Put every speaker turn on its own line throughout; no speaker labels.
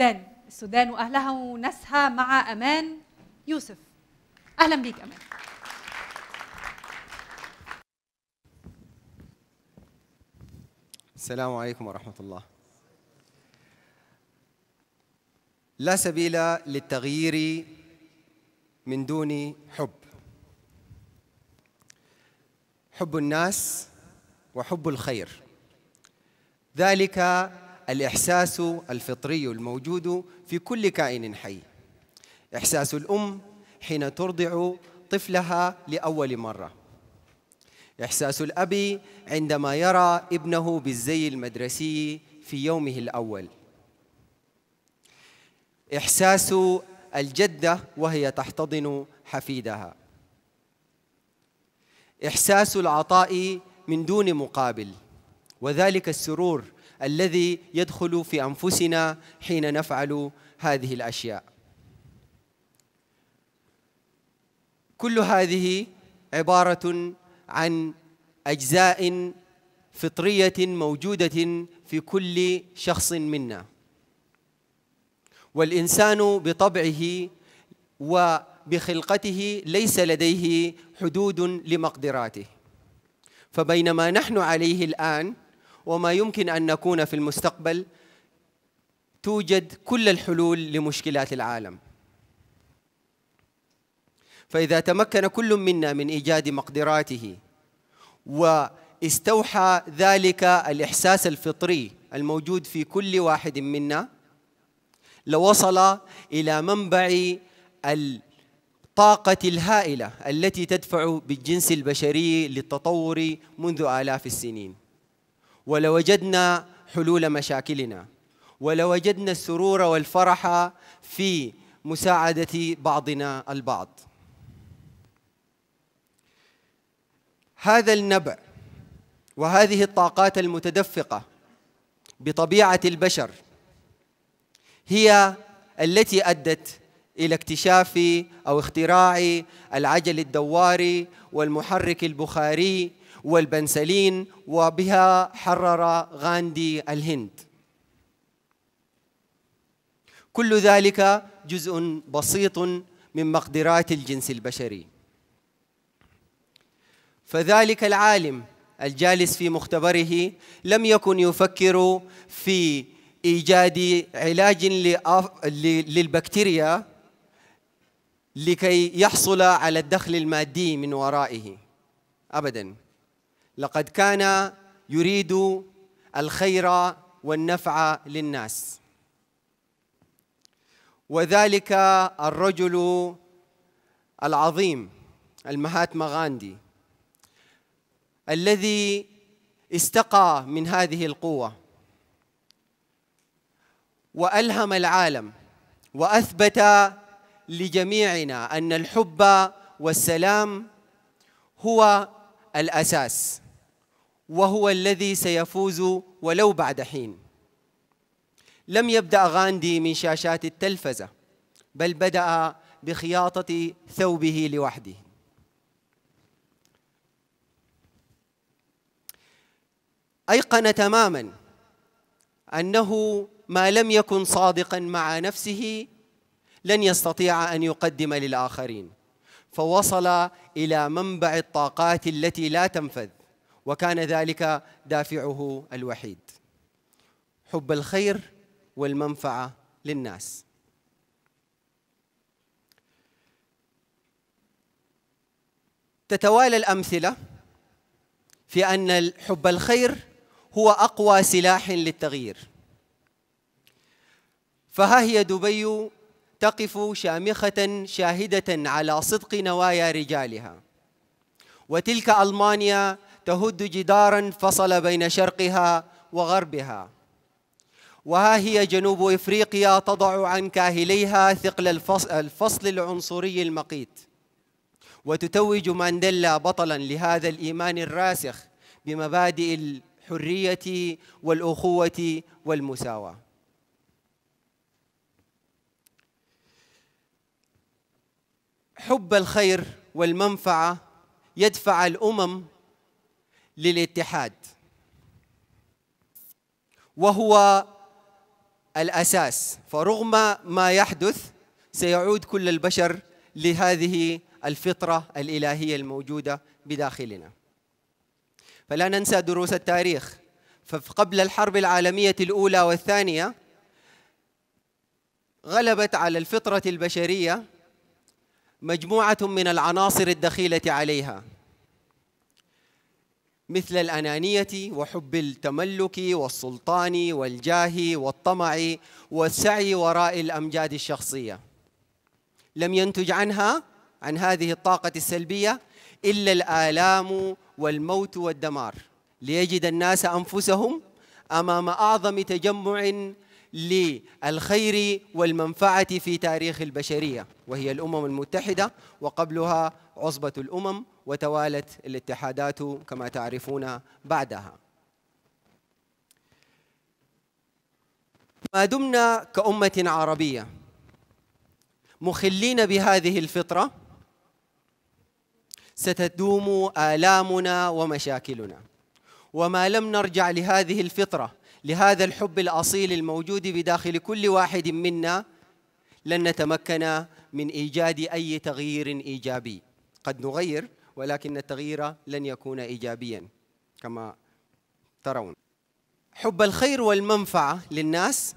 السودان السودان وأهلها وناسها مع أمان يوسف أهلا بيك أمان السلام عليكم ورحمة الله لا سبيل للتغيير من دون حب حب الناس وحب الخير ذلك الإحساس الفطري الموجود في كل كائن حي إحساس الأم حين ترضع طفلها لأول مرة إحساس الأب عندما يرى ابنه بالزي المدرسي في يومه الأول إحساس الجدة وهي تحتضن حفيدها إحساس العطاء من دون مقابل وذلك السرور الذي يدخل في انفسنا حين نفعل هذه الاشياء كل هذه عباره عن اجزاء فطريه موجوده في كل شخص منا والانسان بطبعه وبخلقته ليس لديه حدود لمقدراته فبينما نحن عليه الان وما يمكن أن نكون في المستقبل توجد كل الحلول لمشكلات العالم فإذا تمكن كل منا من إيجاد مقدراته واستوحى ذلك الإحساس الفطري الموجود في كل واحد منا لوصل إلى منبع الطاقة الهائلة التي تدفع بالجنس البشري للتطور منذ آلاف السنين ولوجدنا حلول مشاكلنا ولوجدنا السرور والفرح في مساعدة بعضنا البعض هذا النبع وهذه الطاقات المتدفقة بطبيعة البشر هي التي أدت إلى اكتشاف أو اختراع العجل الدواري والمحرك البخاري والبنسلين وبها حرر غاندي الهند كل ذلك جزء بسيط من مقدرات الجنس البشري فذلك العالم الجالس في مختبره لم يكن يفكر في ايجاد علاج للبكتيريا لكي يحصل على الدخل المادي من ورائه ابدا لقد كان يريد الخير والنفع للناس وذلك الرجل العظيم المهاتما غاندي الذي استقى من هذه القوه والهم العالم واثبت لجميعنا ان الحب والسلام هو الاساس وهو الذي سيفوز ولو بعد حين لم يبدأ غاندي من شاشات التلفزة بل بدأ بخياطة ثوبه لوحده أيقن تماما أنه ما لم يكن صادقا مع نفسه لن يستطيع أن يقدم للآخرين فوصل إلى منبع الطاقات التي لا تنفذ وكان ذلك دافعه الوحيد حب الخير والمنفعه للناس تتوالى الامثله في ان حب الخير هو اقوى سلاح للتغيير فها هي دبي تقف شامخه شاهده على صدق نوايا رجالها وتلك المانيا تهد جدارا فصل بين شرقها وغربها وها هي جنوب افريقيا تضع عن كاهليها ثقل الفصل, العنصري المقيت وتتوج مانديلا بطلا لهذا الايمان الراسخ بمبادئ الحريه والاخوه والمساواه حب الخير والمنفعه يدفع الامم للاتحاد وهو الاساس فرغم ما يحدث سيعود كل البشر لهذه الفطره الالهيه الموجوده بداخلنا فلا ننسى دروس التاريخ فقبل الحرب العالميه الاولى والثانيه غلبت على الفطره البشريه مجموعه من العناصر الدخيله عليها مثل الأنانية وحب التملك والسلطان والجاه والطمع والسعي وراء الأمجاد الشخصية لم ينتج عنها عن هذه الطاقة السلبية إلا الآلام والموت والدمار ليجد الناس أنفسهم أمام أعظم تجمع للخير والمنفعة في تاريخ البشرية وهي الأمم المتحدة وقبلها عصبة الأمم وتوالت الاتحادات كما تعرفون بعدها ما دمنا كأمة عربية مخلين بهذه الفطرة ستدوم آلامنا ومشاكلنا وما لم نرجع لهذه الفطرة لهذا الحب الأصيل الموجود بداخل كل واحد منا لن نتمكن من إيجاد أي تغيير إيجابي قد نغير ولكن التغيير لن يكون إيجابيا كما ترون حب الخير والمنفعة للناس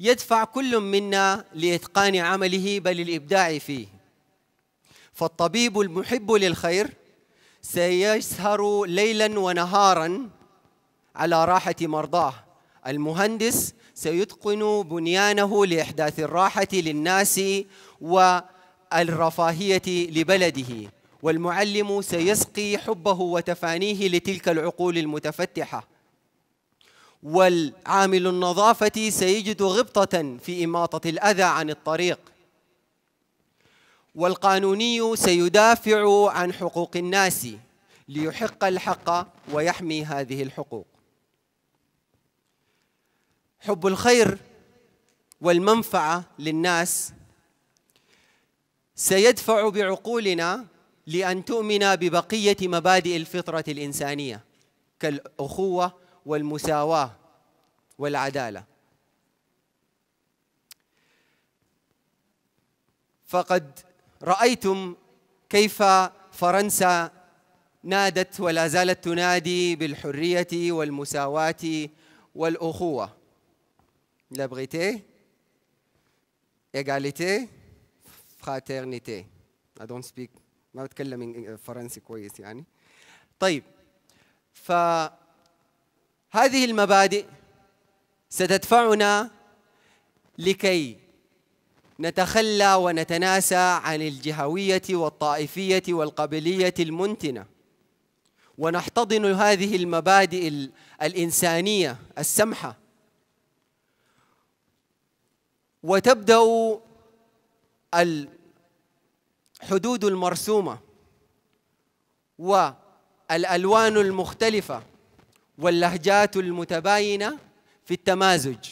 يدفع كل منا لإتقان عمله بل الإبداع فيه فالطبيب المحب للخير سيسهر ليلا ونهارا على راحة مرضاه المهندس سيتقن بنيانه لإحداث الراحة للناس والرفاهية لبلده والمعلم سيسقي حبه وتفانيه لتلك العقول المتفتحة والعامل النظافة سيجد غبطة في إماطة الأذى عن الطريق والقانوني سيدافع عن حقوق الناس ليحق الحق ويحمي هذه الحقوق حب الخير والمنفعه للناس سيدفع بعقولنا لان تؤمن ببقيه مبادئ الفطره الانسانيه كالاخوه والمساواه والعداله فقد رايتم كيف فرنسا نادت ولا زالت تنادي بالحريه والمساواه والاخوه liberté, égalité fraternité. I don't speak ما بتكلم فرنسي كويس يعني. طيب فهذه المبادئ ستدفعنا لكي نتخلى ونتناسى عن الجهوية والطائفية والقبلية المنتنة ونحتضن هذه المبادئ الإنسانية السمحة وتبدا الحدود المرسومه والالوان المختلفه واللهجات المتباينه في التمازج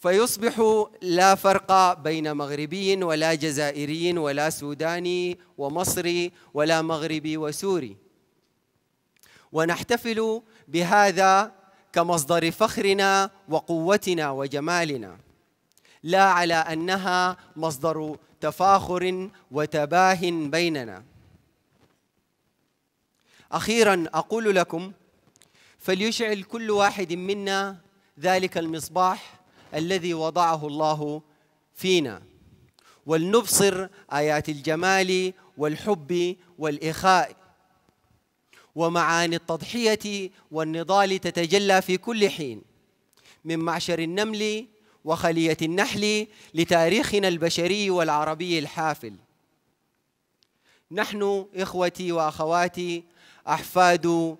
فيصبح لا فرق بين مغربي ولا جزائري ولا سوداني ومصري ولا مغربي وسوري ونحتفل بهذا كمصدر فخرنا وقوتنا وجمالنا لا على انها مصدر تفاخر وتباه بيننا اخيرا اقول لكم فليشعل كل واحد منا ذلك المصباح الذي وضعه الله فينا ولنبصر ايات الجمال والحب والاخاء ومعاني التضحية والنضال تتجلى في كل حين من معشر النمل وخلية النحل لتاريخنا البشري والعربي الحافل نحن إخوتي وأخواتي أحفاد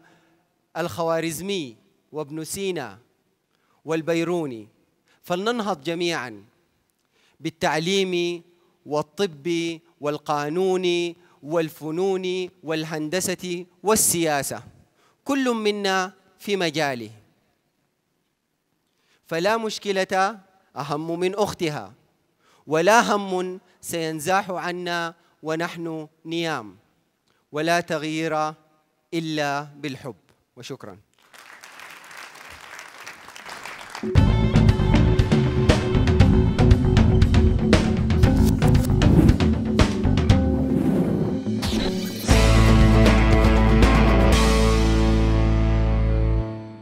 الخوارزمي وابن سينا والبيروني فلننهض جميعا بالتعليم والطب والقانون والفنون والهندسة والسياسة كل منا في مجاله فلا مشكلة أهم من أختها ولا هم سينزاح عنا ونحن نيام ولا تغيير إلا بالحب وشكراً